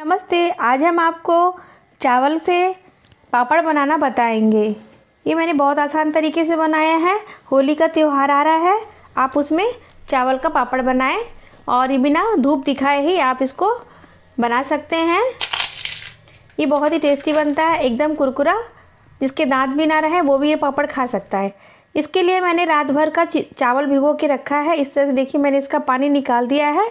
नमस्ते आज हम आपको चावल से पापड़ बनाना बताएंगे ये मैंने बहुत आसान तरीके से बनाया है होली का त्यौहार आ रहा है आप उसमें चावल का पापड़ बनाएं और ये बिना धूप दिखाए ही आप इसको बना सकते हैं ये बहुत ही टेस्टी बनता है एकदम कुरकुरा जिसके दांत भी ना रहे वो भी ये पापड़ खा सकता है इसके लिए मैंने रात भर का चावल भिगो के रखा है इस तरह से देखिए मैंने इसका पानी निकाल दिया है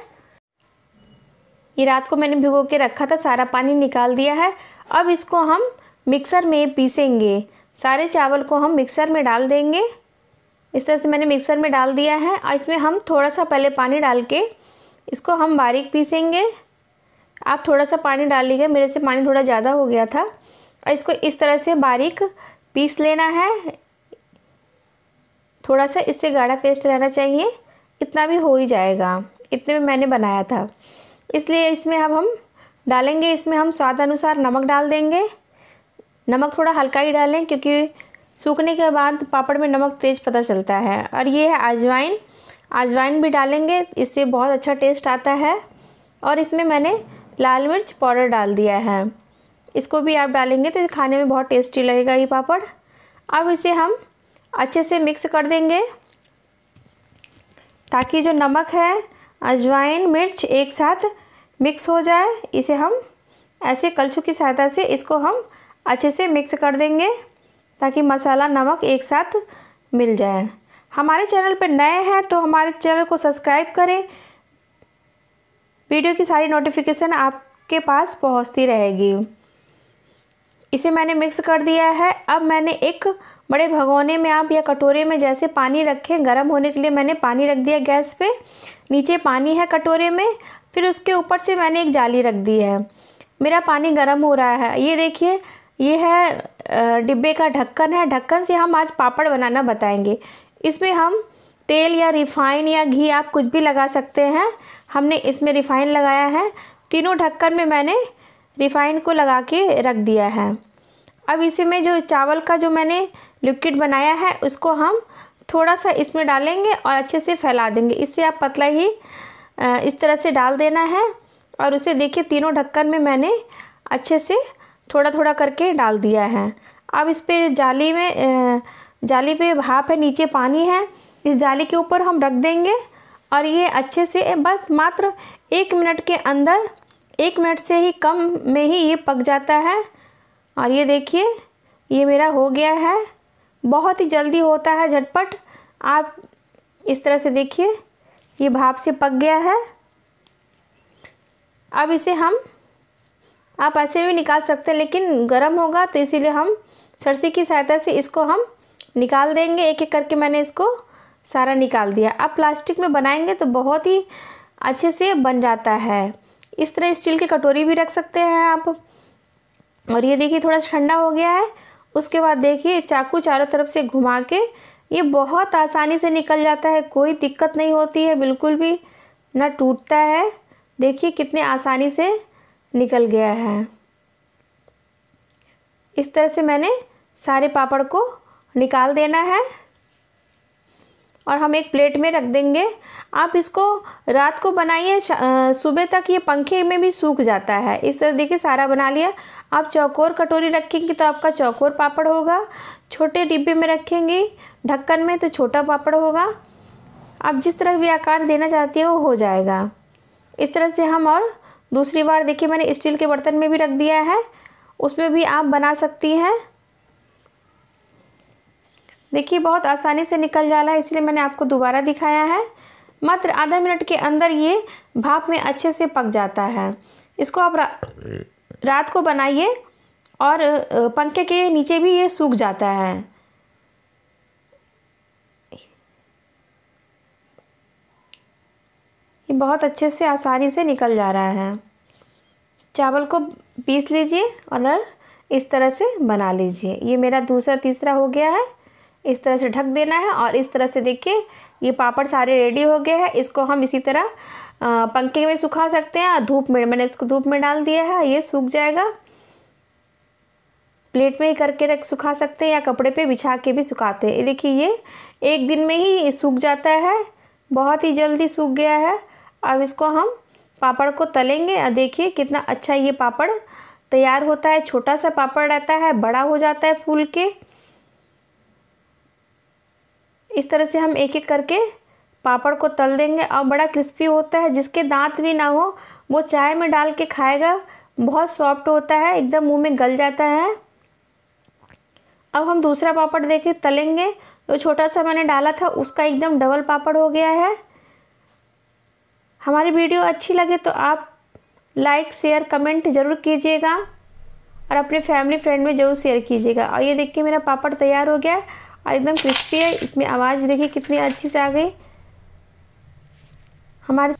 ये रात को मैंने भिगो के रखा था सारा पानी निकाल दिया है अब इसको हम मिक्सर में पीसेंगे सारे चावल को हम मिक्सर में डाल देंगे इस तरह से मैंने मिक्सर में डाल दिया है और इसमें हम थोड़ा सा पहले पानी डाल के इसको हम बारीक पीसेंगे आप थोड़ा सा पानी डाल लीजिए मेरे से पानी थोड़ा ज़्यादा हो गया था और इसको इस तरह से बारीक पीस लेना है थोड़ा सा इससे गाढ़ा पेस्ट रहना चाहिए इतना भी हो ही जाएगा इतने में मैंने बनाया था इसलिए इसमें अब हम डालेंगे इसमें हम स्वाद अनुसार नमक डाल देंगे नमक थोड़ा हल्का ही डालें क्योंकि सूखने के बाद पापड़ में नमक तेज़ पता चलता है और ये है अजवाइन अजवाइन भी डालेंगे इससे बहुत अच्छा टेस्ट आता है और इसमें मैंने लाल मिर्च पाउडर डाल दिया है इसको भी आप डालेंगे तो खाने में बहुत टेस्टी लगेगा ये पापड़ अब इसे हम अच्छे से मिक्स कर देंगे ताकि जो नमक है अजवाइन मिर्च एक साथ मिक्स हो जाए इसे हम ऐसे कलछू की सहायता से इसको हम अच्छे से मिक्स कर देंगे ताकि मसाला नमक एक साथ मिल जाए हमारे चैनल पर नए हैं तो हमारे चैनल को सब्सक्राइब करें वीडियो की सारी नोटिफिकेशन आपके पास पहुंचती रहेगी इसे मैंने मिक्स कर दिया है अब मैंने एक बड़े भगोने में आप या कटोरे में जैसे पानी रखें गर्म होने के लिए मैंने पानी रख दिया गैस पे नीचे पानी है कटोरे में फिर उसके ऊपर से मैंने एक जाली रख दी है मेरा पानी गर्म हो रहा है ये देखिए ये है डिब्बे का ढक्कन है ढक्कन से हम आज पापड़ बनाना बताएंगे इसमें हम तेल या रिफाइन या घी आप कुछ भी लगा सकते हैं हमने इसमें रिफाइन लगाया है तीनों ढक्कन में मैंने रिफाइन को लगा के रख दिया है अब इसी में जो चावल का जो मैंने लिक्विड बनाया है उसको हम थोड़ा सा इसमें डालेंगे और अच्छे से फैला देंगे इससे आप पतला ही इस तरह से डाल देना है और उसे देखिए तीनों ढक्कन में मैंने अच्छे से थोड़ा थोड़ा करके डाल दिया है अब इस पर जाली में जाली पे भाप है नीचे पानी है इस जाली के ऊपर हम रख देंगे और ये अच्छे से बस मात्र एक मिनट के अंदर एक मिनट से ही कम में ही ये पक जाता है और ये देखिए ये मेरा हो गया है बहुत ही जल्दी होता है झटपट आप इस तरह से देखिए ये भाप से पक गया है अब इसे हम आप ऐसे भी निकाल सकते हैं लेकिन गर्म होगा तो इसीलिए हम सरसी की सहायता से इसको हम निकाल देंगे एक एक करके मैंने इसको सारा निकाल दिया अब प्लास्टिक में बनाएंगे तो बहुत ही अच्छे से बन जाता है इस तरह स्टील की कटोरी भी रख सकते हैं आप और ये देखिए थोड़ा ठंडा हो गया है उसके बाद देखिए चाकू चारों तरफ से घुमा के ये बहुत आसानी से निकल जाता है कोई दिक्कत नहीं होती है बिल्कुल भी ना टूटता है देखिए कितने आसानी से निकल गया है इस तरह से मैंने सारे पापड़ को निकाल देना है और हम एक प्लेट में रख देंगे आप इसको रात को बनाइए सुबह तक ये पंखे में भी सूख जाता है इस तरह देखिए सारा बना लिया आप चौकोर कटोरी रखेंगे तो आपका चौकोर पापड़ होगा छोटे डिब्बे में रखेंगे ढक्कन में तो छोटा पापड़ होगा आप जिस तरह भी आकार देना चाहती हैं वो हो जाएगा इस तरह से हम और दूसरी बार देखिए मैंने स्टील के बर्तन में भी रख दिया है उसमें भी आप बना सकती हैं देखिए बहुत आसानी से निकल जा रहा है इसलिए मैंने आपको दोबारा दिखाया है मात्र आधा मिनट के अंदर ये भाप में अच्छे से पक जाता है इसको आप रा, रात को बनाइए और पंखे के नीचे भी ये सूख जाता है ये बहुत अच्छे से आसानी से निकल जा रहा है चावल को पीस लीजिए और इस तरह से बना लीजिए ये मेरा दूसरा तीसरा हो गया है इस तरह से ढक देना है और इस तरह से देखिए ये पापड़ सारे रेडी हो गए हैं इसको हम इसी तरह पंखे में सुखा सकते हैं धूप में मैंने इसको धूप में डाल दिया है ये सूख जाएगा प्लेट में ही करके रख सुखा सकते हैं या कपड़े पे बिछा के भी सुखाते हैं देखिए ये एक दिन में ही सूख जाता है बहुत ही जल्दी सूख गया है अब इसको हम पापड़ को तलेंगे और देखिए कितना अच्छा ये पापड़ तैयार होता है छोटा सा पापड़ रहता है बड़ा हो जाता है फूल के इस तरह से हम एक एक करके पापड़ को तल देंगे और बड़ा क्रिस्पी होता है जिसके दांत भी ना हो वो चाय में डाल के खाएगा बहुत सॉफ्ट होता है एकदम मुंह में गल जाता है अब हम दूसरा पापड़ देखे तलेंगे जो छोटा सा मैंने डाला था उसका एकदम डबल पापड़ हो गया है हमारी वीडियो अच्छी लगे तो आप लाइक शेयर कमेंट ज़रूर कीजिएगा और अपने फैमिली फ्रेंड में ज़रूर शेयर कीजिएगा और ये देख के मेरा पापड़ तैयार हो गया है और एकदम क्रिस्पी है इसमें आवाज़ देखिए कितनी अच्छी से आ गई हमारे